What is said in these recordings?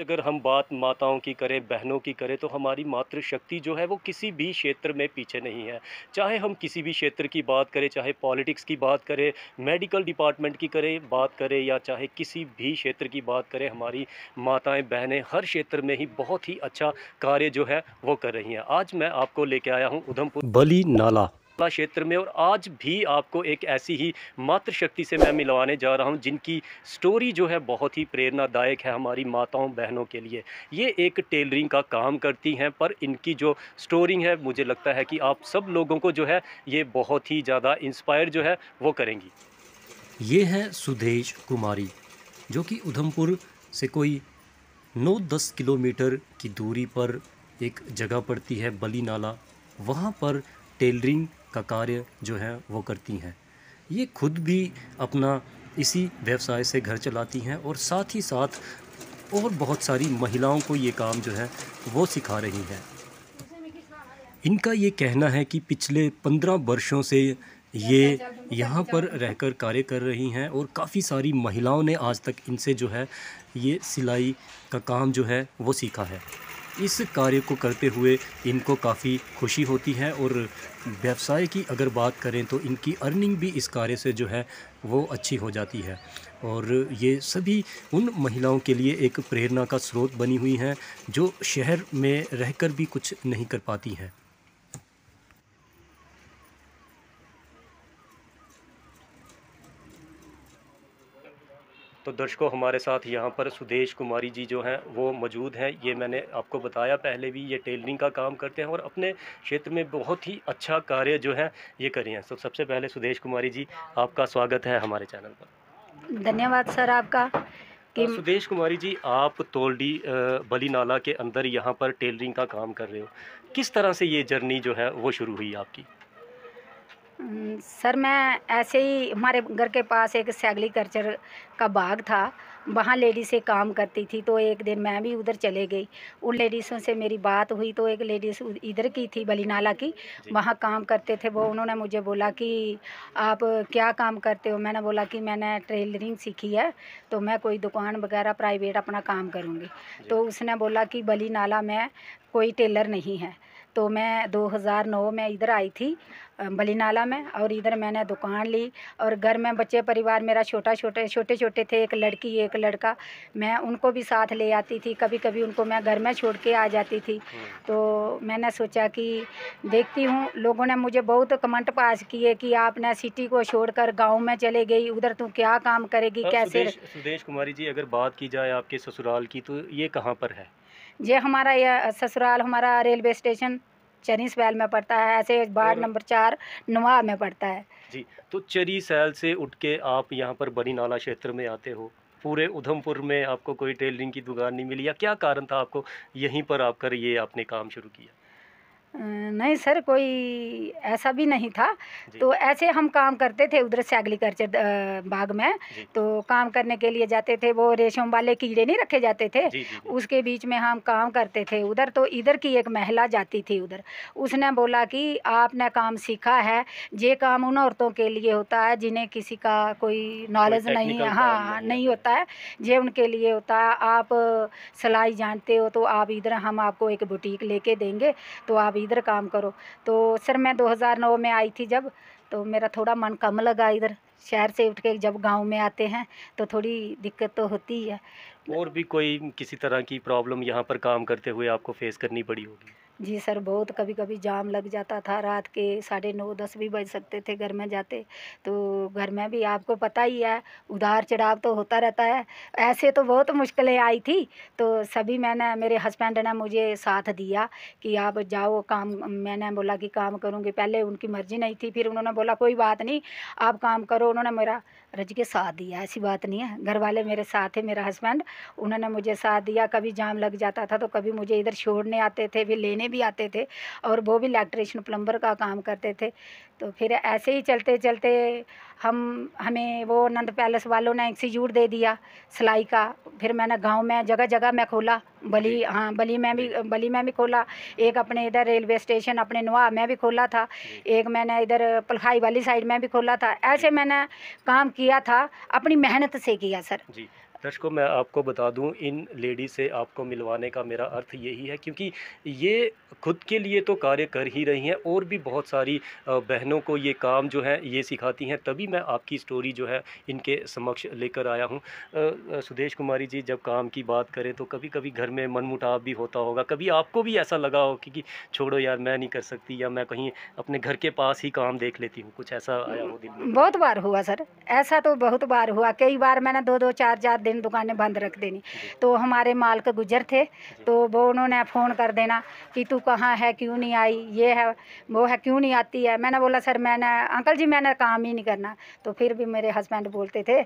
अगर हम बात माताओं की करें बहनों की करें तो हमारी मातृशक्ति जो है वो किसी भी क्षेत्र में पीछे नहीं है चाहे हम किसी भी क्षेत्र की बात करें चाहे पॉलिटिक्स की बात करें मेडिकल डिपार्टमेंट की करें बात करें या चाहे किसी भी क्षेत्र की बात करें हमारी माताएं बहनें हर क्षेत्र में ही बहुत ही अच्छा कार्य जो है वो कर रही हैं आज मैं आपको लेके आया हूँ उधमपुर बली नाला कला क्षेत्र में और आज भी आपको एक ऐसी ही मातृशक्ति से मैं मिलवाने जा रहा हूँ जिनकी स्टोरी जो है बहुत ही प्रेरणादायक है हमारी माताओं बहनों के लिए ये एक टेलरिंग का काम करती हैं पर इनकी जो स्टोरी है मुझे लगता है कि आप सब लोगों को जो है ये बहुत ही ज़्यादा इंस्पायर जो है वो करेंगी ये है सुदेश कुमारी जो कि उधमपुर से कोई नौ दस किलोमीटर की दूरी पर एक जगह पड़ती है बली नाला वहाँ पर टेलरिंग का कार्य जो है वो करती हैं ये खुद भी अपना इसी व्यवसाय से घर चलाती हैं और साथ ही साथ और बहुत सारी महिलाओं को ये काम जो है वो सिखा रही हैं इनका ये कहना है कि पिछले पंद्रह वर्षों से ये यहाँ पर रहकर कार्य कर रही हैं और काफ़ी सारी महिलाओं ने आज तक इनसे जो है ये सिलाई का काम जो है वो सीखा है इस कार्य को करते हुए इनको काफ़ी खुशी होती है और व्यवसाय की अगर बात करें तो इनकी अर्निंग भी इस कार्य से जो है वो अच्छी हो जाती है और ये सभी उन महिलाओं के लिए एक प्रेरणा का स्रोत बनी हुई हैं जो शहर में रहकर भी कुछ नहीं कर पाती हैं तो दर्शकों हमारे साथ यहाँ पर सुदेश कुमारी जी जो हैं वो मौजूद हैं ये मैंने आपको बताया पहले भी ये टेलरिंग का काम करते हैं और अपने क्षेत्र में बहुत ही अच्छा कार्य जो है ये करे हैं तो सबसे पहले सुदेश कुमारी जी आपका स्वागत है हमारे चैनल पर धन्यवाद सर आपका सुदेश कुमारी जी आप तोलडी बली नाला के अंदर यहाँ पर टेलरिंग का काम कर रहे हो किस तरह से ये जर्नी जो है वो शुरू हुई आपकी सर मैं ऐसे ही हमारे घर के पास एक सेग्रीकल्चर का बाग था वहाँ लेडीज़ से काम करती थी तो एक दिन मैं भी उधर चले गई उन लेडीज़ों से मेरी बात हुई तो एक लेडीज़ इधर की थी बली नाला की वहाँ काम करते थे वो उन्होंने मुझे बोला कि आप क्या काम करते हो मैंने बोला कि मैंने टेलरिंग सीखी है तो मैं कोई दुकान वगैरह प्राइवेट अपना काम करूँगी तो उसने बोला कि बली नाला में कोई टेलर नहीं है तो मैं 2009 में इधर आई थी बलीनाला में और इधर मैंने दुकान ली और घर में बच्चे परिवार मेरा छोटा छोटे छोटे छोटे थे एक लड़की एक लड़का मैं उनको भी साथ ले आती थी कभी कभी उनको मैं घर में छोड़ के आ जाती थी हम्म। तो मैंने सोचा कि देखती हूँ लोगों ने मुझे बहुत कमेंट पास किए कि आपने सिटी को छोड़कर गांव में चले गई उधर तू क्या काम करेगी कैसे सुदेश, सुदेश कुमारी जी अगर बात की जाए आपके ससुराल की तो ये कहाँ पर है ये हमारा यह ससुराल हमारा रेलवे स्टेशन चरी सैल में पड़ता है ऐसे वार्ड नंबर चार नवा में पड़ता है जी तो चरी सैल से उठ के आप यहाँ पर बनी नाला क्षेत्र में आते हो पूरे उधमपुर में आपको कोई टेलरिंग की दुकान नहीं मिली या क्या कारण था आपको यहीं पर आकर ये आपने काम शुरू किया नहीं सर कोई ऐसा भी नहीं था तो ऐसे हम काम करते थे उधर से एग्रीकल्चर बाग में तो काम करने के लिए जाते थे वो रेशम वाले कीड़े नहीं रखे जाते थे जी, जी, उसके बीच में हम काम करते थे उधर तो इधर की एक महिला जाती थी उधर उसने बोला कि आपने काम सीखा है ये काम उन औरतों के लिए होता है जिन्हें किसी का कोई नॉलेज नहीं है हाँ नहीं होता है ये उनके लिए होता है आप सिलाई जानते हो तो आप इधर हम आपको एक बुटीक लेके देंगे तो आप इधर काम करो तो सर मैं 2009 में आई थी जब तो मेरा थोड़ा मन कम लगा इधर शहर से उठ के जब गांव में आते हैं तो थोड़ी दिक्कत तो होती है और भी कोई किसी तरह की प्रॉब्लम यहाँ पर काम करते हुए आपको फेस करनी पड़ी होगी जी सर बहुत कभी कभी जाम लग जाता था रात के साढ़े नौ दस भी बज सकते थे घर में जाते तो घर में भी आपको पता ही है उधार चढ़ाव तो होता रहता है ऐसे तो बहुत मुश्किलें आई थी तो सभी मैंने मेरे हस्बैंड ने मुझे साथ दिया कि आप जाओ काम मैंने बोला कि काम करूँगी पहले उनकी मर्ज़ी नहीं थी फिर उन्होंने बोला कोई बात नहीं आप काम करो उन्होंने मेरा रज के साथ दिया ऐसी बात नहीं है घर वाले मेरे साथ है मेरा हस्बैंड उन्होंने मुझे साथ दिया कभी जाम लग जाता था तो कभी मुझे इधर छोड़ने आते थे फिर लेने लेने भी आते थे और वो भी इलेक्ट्रिशन प्लम्बर का काम करते थे तो फिर ऐसे ही चलते चलते हम हमें वो नंद पैलेस वालों ने इंस्टीट्यूट दे दिया सिलाई का फिर मैंने गांव में जगह जगह मैं खोला बली हाँ बली में भी बली में भी खोला एक अपने इधर रेलवे स्टेशन अपने नुआ में भी खोला था एक मैंने इधर पलखाई वाली साइड में भी खोला था ऐसे मैंने काम किया था अपनी मेहनत से किया सर दर्शकों मैं आपको बता दूं इन लेडी से आपको मिलवाने का मेरा अर्थ यही है क्योंकि ये खुद के लिए तो कार्य कर ही रही हैं और भी बहुत सारी बहनों को ये काम जो है ये सिखाती हैं तभी मैं आपकी स्टोरी जो है इनके समक्ष लेकर आया हूँ सुदेश कुमारी जी जब काम की बात करें तो कभी कभी घर में मनमुटाव भी होता होगा कभी आपको भी ऐसा लगा हो कि, कि छोड़ो यार मैं नहीं कर सकती या मैं कहीं अपने घर के पास ही काम देख लेती हूँ कुछ ऐसा आया हो दिन बहुत बार हुआ सर ऐसा तो बहुत बार हुआ कई बार मैंने दो दो चार चार देनी दुकानें बंद रख देनी तो हमारे मालिक गुजर थे तो वो उन्होंने फ़ोन कर देना कि तू कहाँ है क्यों नहीं आई ये है वो है क्यों नहीं आती है मैंने बोला सर मैंने अंकल जी मैंने काम ही नहीं करना तो फिर भी मेरे हस्बैंड बोलते थे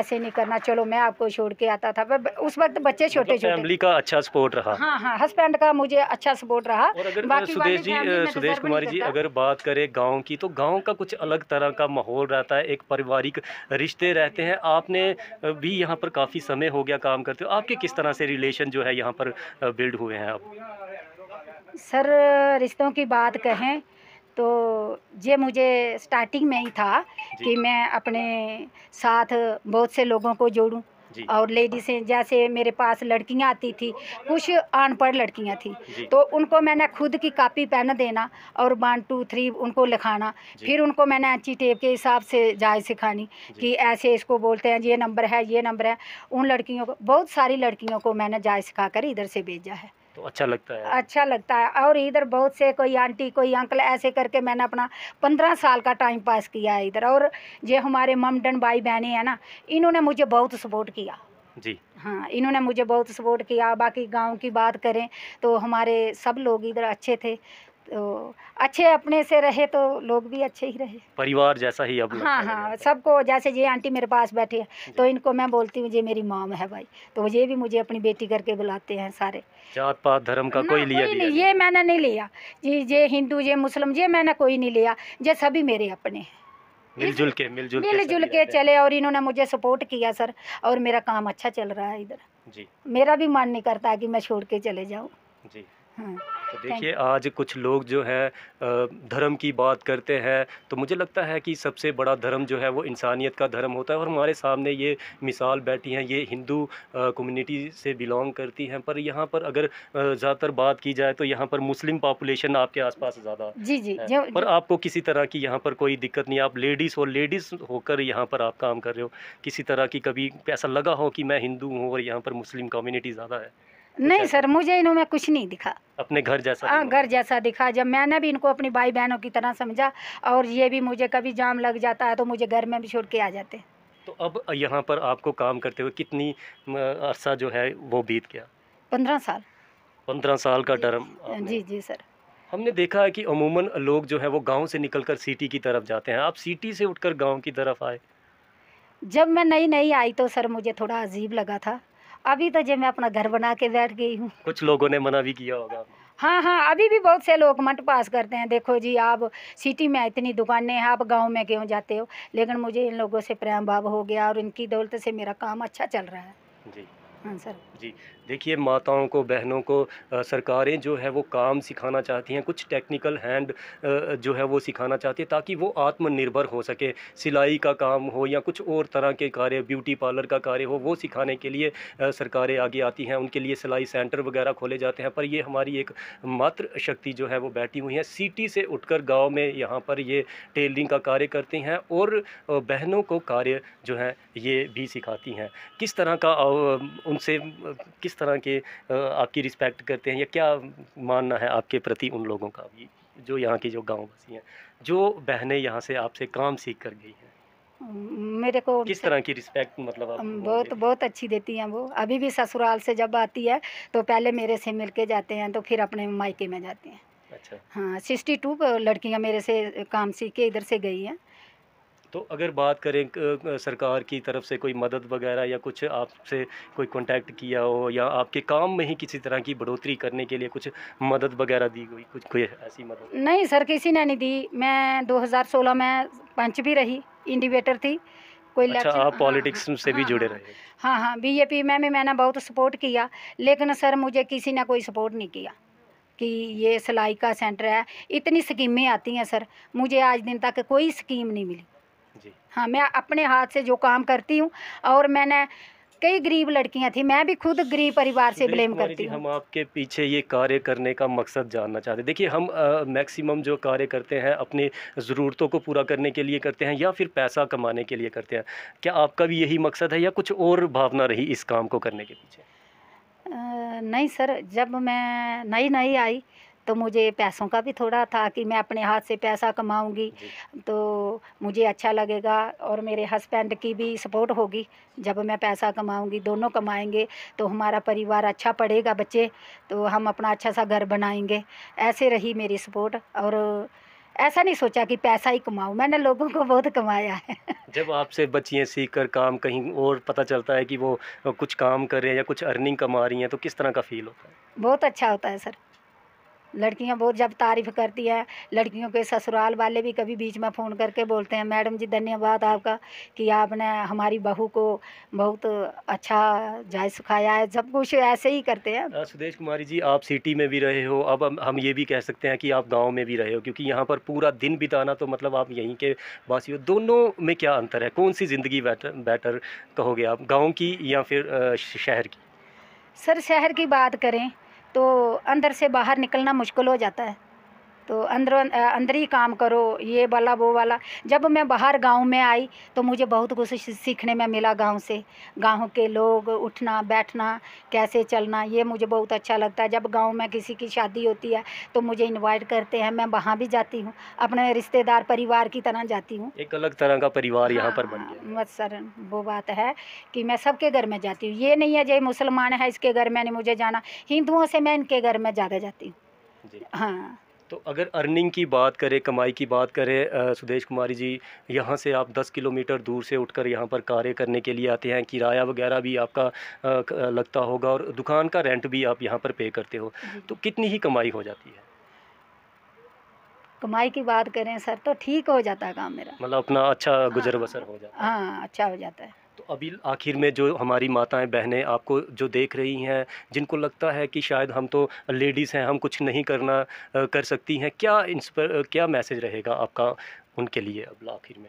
ऐसे नहीं करना चलो मैं आपको छोड़ के आता था उस वक्त बच्चे छोटे छोटे फैमिली का अच्छा सपोर्ट रहा हाँ हाँ हस्बैंड का मुझे अच्छा सपोर्ट रहा बाकी सुदेश कुमारी जी अगर बात करें गाँव की तो गाँव का कुछ अलग तरह का माहौल रहता है एक पारिवारिक रिश्ते रहते हैं आपने भी यहाँ पर काफ़ी समय हो गया काम करते हो आपके किस तरह से रिलेशन जो है यहाँ पर बिल्ड हुए हैं आप सर रिश्तों की बात कहें तो ये मुझे स्टार्टिंग में ही था कि मैं अपने साथ बहुत से लोगों को जोड़ूं और लेडीज जैसे मेरे पास लड़कियां आती थी कुछ अनपढ़ लड़कियां थी तो उनको मैंने खुद की कापी पेन देना और वन टू थ्री उनको लिखाना फिर उनको मैंने अच्छी टेप के हिसाब से जाए सिखानी कि ऐसे इसको बोलते हैं ये नंबर है ये नंबर है उन लड़कियों को बहुत सारी लड़कियों को मैंने जाए सिखा कर इधर से भेजा है तो अच्छा लगता है अच्छा लगता है और इधर बहुत से कोई आंटी कोई अंकल ऐसे करके मैंने अपना पंद्रह साल का टाइम पास किया है इधर और जो हमारे ममडन भाई बहनें हैं ना इन्होंने मुझे बहुत सपोर्ट किया जी हाँ इन्होंने मुझे बहुत सपोर्ट किया बाकी गांव की बात करें तो हमारे सब लोग इधर अच्छे थे तो अच्छे अपने से रहे तो लोग भी अच्छे ही रहे परिवार जैसा ही अब हाँ हाँ सबको जैसे ये आंटी मेरे पास बैठे है तो इनको मैं बोलती हूँ ये मेरी माम है भाई तो ये भी मुझे अपनी बेटी करके बुलाते हैं सारे जात पात धर्म का कोई लिया कोई नहीं ये मैंने नहीं लिया जी ये हिंदू ये मुस्लिम ये मैंने कोई नहीं लिया ये सभी मेरे अपने हैं मिलजुल के मिलजुल मिलजुल के चले और इन्होंने मुझे सपोर्ट किया सर और मेरा काम अच्छा चल रहा है इधर जी मेरा भी मन नहीं करता कि मैं छोड़ के चले जाऊँ जी हाँ तो देखिए आज कुछ लोग जो है धर्म की बात करते हैं तो मुझे लगता है कि सबसे बड़ा धर्म जो है वो इंसानियत का धर्म होता है और हमारे सामने ये मिसाल बैठी हैं ये हिंदू कम्युनिटी से बिलोंग करती हैं पर यहाँ पर अगर ज़्यादातर बात की जाए तो यहाँ पर मुस्लिम पॉपुलेशन आपके आसपास ज़्यादा जी जी पर आपको किसी तरह की यहाँ पर कोई दिक्कत नहीं आप लेडीज़ हो लेडीज़ होकर यहाँ पर आप काम कर रहे हो किसी तरह की कभी ऐसा लगा हो कि मैं हिंदू हूँ और यहाँ पर मुस्लिम कम्युनिटी ज़्यादा है नहीं अच्छा। सर मुझे इन्होंने कुछ नहीं दिखा अपने घर जैसा हाँ घर जैसा दिखा जब मैंने भी इनको अपनी भाई बहनों की तरह समझा और ये भी मुझे कभी जाम लग जाता है तो मुझे घर में भी छोड़ के आ जाते तो अब यहाँ पर आपको काम करते हुए कितनी अरसा जो है वो बीत गया पंद्रह साल पंद्रह साल का टर्म जी जी सर हमने देखा है कि अमूमन लोग जो है वो गांव से निकलकर सिटी की तरफ जाते हैं आप सिटी से उठकर गांव की तरफ आए जब मैं नई नई आई तो सर मुझे थोड़ा अजीब लगा था अभी तो जब मैं अपना घर बना के बैठ गई हूँ कुछ लोगों ने मना भी किया होगा हाँ हाँ अभी भी बहुत से लोग मट पास करते हैं देखो जी आप सिटी में इतनी दुकानें हैं आप गांव में क्यों जाते हो लेकिन मुझे इन लोगों से प्रेम भाव हो गया और इनकी दौलत से मेरा काम अच्छा चल रहा है जी हाँ, सर जी देखिए माताओं को बहनों को आ, सरकारें जो है वो काम सिखाना चाहती हैं कुछ टेक्निकल हैंड आ, जो है वो सिखाना चाहती है ताकि वो आत्मनिर्भर हो सके सिलाई का काम हो या कुछ और तरह के कार्य ब्यूटी पार्लर का कार्य हो वो सिखाने के लिए आ, सरकारें आगे आती हैं उनके लिए सिलाई सेंटर वगैरह खोले जाते हैं पर ये हमारी एक मात्र शक्ति जो है वो बैठी हुई है सिटी से उठ गाँव में यहाँ पर ये टेलरिंग का कार्य करती हैं और बहनों को कार्य जो है ये भी सिखाती हैं किस तरह का उनसे किस तरह के आपकी रिस्पेक्ट करते हैं या क्या मानना है आपके प्रति उन लोगों का भी जो यहाँ की जो गाँव वासी हैं जो बहनें यहाँ से आपसे काम सीख कर गई हैं मेरे को किस तरह की रिस्पेक्ट मतलब आप बहुत बहुत अच्छी देती हैं वो अभी भी ससुराल से जब आती है तो पहले मेरे से मिल जाते हैं तो फिर अपने मायके में जाते हैं अच्छा हाँ सिक्सटी टू लड़कियाँ मेरे से काम सीख के इधर से गई हैं तो अगर बात करें सरकार की तरफ से कोई मदद वगैरह या कुछ आपसे कोई कॉन्टैक्ट किया हो या आपके काम में ही किसी तरह की बढ़ोतरी करने के लिए कुछ मदद वगैरह दी गई कुछ कोई ऐसी मदद नहीं सर किसी ने नहीं दी मैं 2016 में पंच भी रही इंडिवेटर थी कोई अच्छा आप पॉलिटिक्स हाँ, से भी हाँ, जुड़े हाँ। रहे हाँ हाँ बीजेपी में भी मैंने बहुत सपोर्ट किया लेकिन सर मुझे किसी ने कोई सपोर्ट नहीं किया कि ये सिलाई का सेंटर है इतनी स्कीमें आती हैं सर मुझे आज दिन तक कोई स्कीम नहीं मिली हाँ मैं अपने हाथ से जो काम करती हूँ और मैंने कई गरीब लड़कियाँ थी मैं भी खुद गरीब परिवार से ब्लेम करती हूँ हम आपके पीछे ये कार्य करने का मकसद जानना चाहते हैं देखिए हम मैक्सिमम जो कार्य करते हैं अपनी ज़रूरतों को पूरा करने के लिए करते हैं या फिर पैसा कमाने के लिए करते हैं क्या आपका भी यही मकसद है या कुछ और भावना रही इस काम को करने के पीछे आ, नहीं सर जब मैं नई नई आई तो मुझे पैसों का भी थोड़ा था कि मैं अपने हाथ से पैसा कमाऊंगी तो मुझे अच्छा लगेगा और मेरे हस्बैंड की भी सपोर्ट होगी जब मैं पैसा कमाऊंगी दोनों कमाएंगे तो हमारा परिवार अच्छा पड़ेगा बच्चे तो हम अपना अच्छा सा घर बनाएंगे ऐसे रही मेरी सपोर्ट और ऐसा नहीं सोचा कि पैसा ही कमाऊं मैंने लोगों को बहुत कमाया है जब आपसे बच्चियाँ सीख कर काम कहीं और पता चलता है कि वो कुछ काम कर रहे हैं या कुछ अर्निंग कमा रही हैं तो किस तरह का फील होता है बहुत अच्छा होता है सर लड़कियां बहुत जब तारीफ़ करती हैं लड़कियों के ससुराल वाले भी कभी बीच में फ़ोन करके बोलते हैं मैडम जी धन्यवाद आपका कि आपने हमारी बहू को बहुत अच्छा जाय सुखाया है सब कुछ ऐसे ही करते हैं सुदेश कुमारी जी आप सिटी में भी रहे हो अब हम ये भी कह सकते हैं कि आप गाँव में भी रहे हो क्योंकि यहाँ पर पूरा दिन बिताना तो मतलब आप यहीं के वासी हो दोनों में क्या अंतर है कौन सी ज़िंदगी बेटर बेटर कहोगे आप गाँव की या फिर शहर की सर शहर की बात करें तो अंदर से बाहर निकलना मुश्किल हो जाता है तो अंदर अं, अंदर ही काम करो ये वाला वो वाला जब मैं बाहर गांव में आई तो मुझे बहुत कुछ सीखने में मिला गांव से गांव के लोग उठना बैठना कैसे चलना ये मुझे बहुत अच्छा लगता है जब गांव में किसी की शादी होती है तो मुझे इनवाइट करते हैं मैं वहाँ भी जाती हूँ अपने रिश्तेदार परिवार की तरह जाती हूँ एक अलग तरह का परिवार यहाँ पर बन हाँ, मत सर वो बात है कि मैं सबके घर में जाती हूँ ये नहीं है जय मुसलमान है इसके घर में नहीं मुझे जाना हिंदुओं से मैं इनके घर में ज़्यादा जाती हूँ हाँ तो अगर अर्निंग की बात करें कमाई की बात करें सुदेश कुमारी जी यहाँ से आप 10 किलोमीटर दूर से उठकर यहाँ पर कार्य करने के लिए आते हैं किराया वगैरह भी आपका आ, लगता होगा और दुकान का रेंट भी आप यहाँ पर पे करते हो तो कितनी ही कमाई हो जाती है कमाई की बात करें सर तो ठीक हो जाता है काम मेरा मतलब अपना अच्छा गुजर बसर हो जाता है हाँ अच्छा हो जाता है तो अभी आखिर में जो हमारी माताएं बहनें आपको जो देख रही हैं जिनको लगता है कि शायद हम तो लेडीज़ हैं हम कुछ नहीं करना कर सकती हैं क्या इंस्पर क्या मैसेज रहेगा आपका उनके लिए अब आखिर में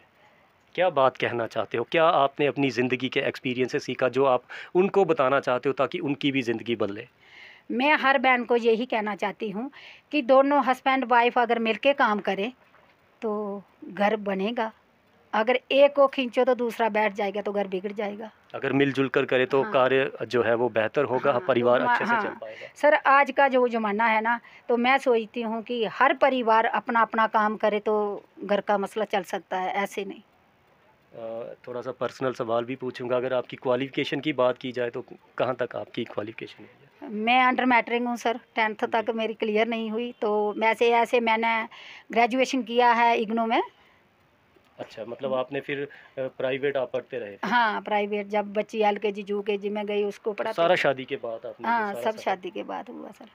क्या बात कहना चाहते हो क्या आपने अपनी ज़िंदगी के एक्सपीरियंस से सीखा जो आप उनको बताना चाहते हो ताकि उनकी भी ज़िंदगी बदले मैं हर बहन को यही कहना चाहती हूँ कि दोनों हस्बैंड वाइफ अगर मिलके काम करें तो घर बनेगा अगर एक को खींचो तो दूसरा बैठ जाएगा तो घर बिगड़ जाएगा अगर मिलजुल कर करे तो हाँ। कार्य जो है वो बेहतर होगा हाँ, परिवार अच्छे हाँ, से चल पाएगा सर आज का जो जमाना है ना तो मैं सोचती हूँ कि हर परिवार अपना अपना काम करे तो घर का मसला चल सकता है ऐसे नहीं थोड़ा सा पर्सनल सवाल भी पूछूंगा अगर आपकी क्वालिफिकेशन की बात की जाए तो कहाँ तक आपकी क्वालिफिकेशन है मैं अंडर मैट्रिक हूँ सर टेंथ तक मेरी क्लियर नहीं हुई तो वैसे ऐसे मैंने ग्रेजुएशन किया है इग्नो में अच्छा मतलब आपने फिर प्राइवेट आप पढ़ते रहे हाँ प्राइवेट जब बच्ची एल के जी जू के जी में गई उसको पढ़ा सारा शादी के बाद आपने हाँ सब शादी के बाद हुआ सर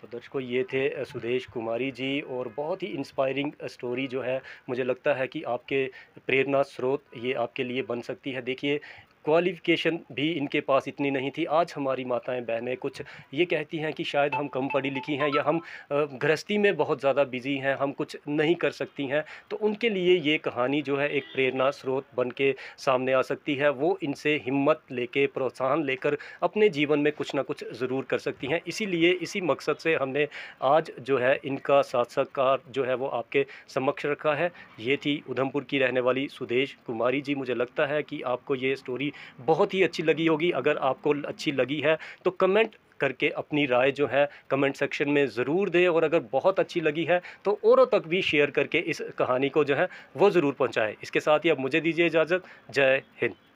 तो दर्शकों ये थे सुदेश कुमारी जी और बहुत ही इंस्पायरिंग स्टोरी जो है मुझे लगता है कि आपके प्रेरणा स्रोत ये आपके लिए बन सकती है देखिए क्वालिफ़िकेशन भी इनके पास इतनी नहीं थी आज हमारी माताएं बहनें कुछ ये कहती हैं कि शायद हम कम पढ़ी लिखी हैं या हम गृहस्थी में बहुत ज़्यादा बिजी हैं हम कुछ नहीं कर सकती हैं तो उनके लिए ये कहानी जो है एक प्रेरणा स्रोत बन के सामने आ सकती है वो इनसे हिम्मत लेके प्रोत्साहन लेकर अपने जीवन में कुछ ना कुछ ज़रूर कर सकती हैं इसीलिए इसी मकसद से हमने आज जो है इनका साक्षात्कार जो है वो आपके समक्ष रखा है ये थी उधमपुर की रहने वाली सुदेश कुमारी जी मुझे लगता है कि आपको ये स्टोरी बहुत ही अच्छी लगी होगी अगर आपको अच्छी लगी है तो कमेंट करके अपनी राय जो है कमेंट सेक्शन में ज़रूर दें और अगर बहुत अच्छी लगी है तो औरों तक भी शेयर करके इस कहानी को जो है वो ज़रूर पहुँचाएँ इसके साथ ही अब मुझे दीजिए इजाज़त जय हिंद